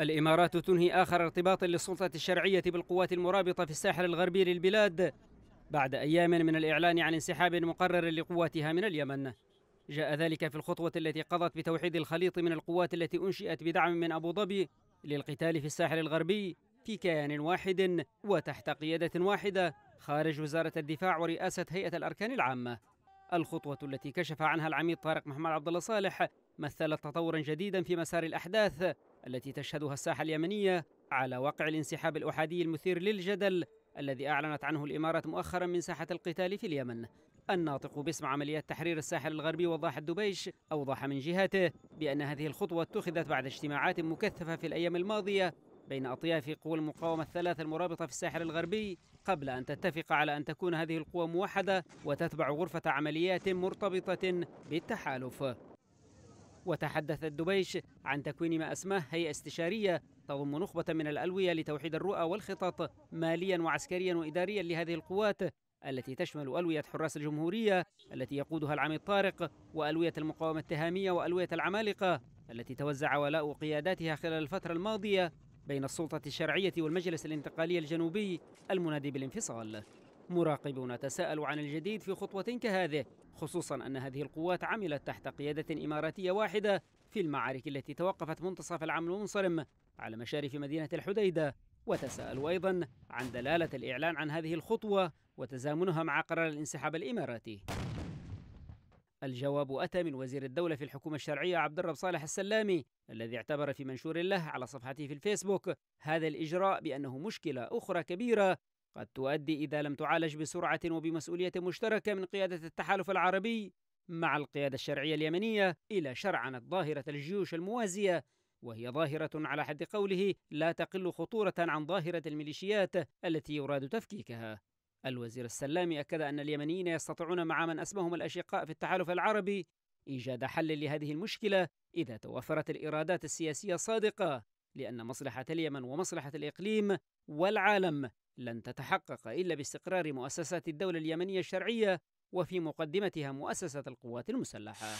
الإمارات تنهي آخر ارتباط للسلطة الشرعية بالقوات المرابطة في الساحل الغربي للبلاد بعد أيام من الإعلان عن انسحاب مقرر لقواتها من اليمن جاء ذلك في الخطوة التي قضت بتوحيد الخليط من القوات التي أنشئت بدعم من أبو ظبي للقتال في الساحل الغربي في كيان واحد وتحت قيادة واحدة خارج وزارة الدفاع ورئاسة هيئة الأركان العامة الخطوة التي كشف عنها العميد طارق محمد عبد الله صالح مثلت تطورا جديدا في مسار الأحداث التي تشهدها الساحة اليمنية على وقع الانسحاب الأحادي المثير للجدل الذي أعلنت عنه الإمارات مؤخرا من ساحة القتال في اليمن الناطق باسم عمليات تحرير الساحل الغربي وضاح الدبيش أوضح من جهته بأن هذه الخطوة اتخذت بعد اجتماعات مكثفة في الأيام الماضية بين أطياف قوى المقاومة الثلاثة المرابطة في الساحل الغربي قبل أن تتفق على أن تكون هذه القوى موحدة وتتبع غرفة عمليات مرتبطة بالتحالف وتحدثت دبيش عن تكوين ما أسماه هيئة استشارية تضم نخبة من الألوية لتوحيد الرؤى والخطط ماليا وعسكريا وإداريا لهذه القوات التي تشمل ألوية حراس الجمهورية التي يقودها العميد طارق وألوية المقاومة التهامية وألوية العمالقة التي توزع ولاء قياداتها خلال الفترة الماضية بين السلطة الشرعية والمجلس الانتقالي الجنوبي المنادي بالانفصال مراقبون تساءلوا عن الجديد في خطوة كهذه خصوصا أن هذه القوات عملت تحت قيادة إماراتية واحدة في المعارك التي توقفت منتصف العام المنصرم على مشارف مدينة الحديدة وتساءلوا أيضا عن دلالة الإعلان عن هذه الخطوة وتزامنها مع قرار الانسحاب الإماراتي الجواب أتى من وزير الدولة في الحكومة الشرعية عبد الرب صالح السلامي الذي اعتبر في منشور له على صفحته في الفيسبوك هذا الإجراء بأنه مشكلة أخرى كبيرة قد تؤدي إذا لم تعالج بسرعة وبمسؤولية مشتركة من قيادة التحالف العربي مع القيادة الشرعية اليمنية إلى شرعنة ظاهرة الجيوش الموازية وهي ظاهرة على حد قوله لا تقل خطورة عن ظاهرة الميليشيات التي يراد تفكيكها. الوزير السلامي أكد أن اليمنيين يستطيعون مع من أسمهم الأشقاء في التحالف العربي إيجاد حل لهذه المشكلة إذا توفرت الإرادات السياسية الصادقة لأن مصلحة اليمن ومصلحة الإقليم والعالم لن تتحقق إلا باستقرار مؤسسات الدولة اليمنية الشرعية وفي مقدمتها مؤسسة القوات المسلحة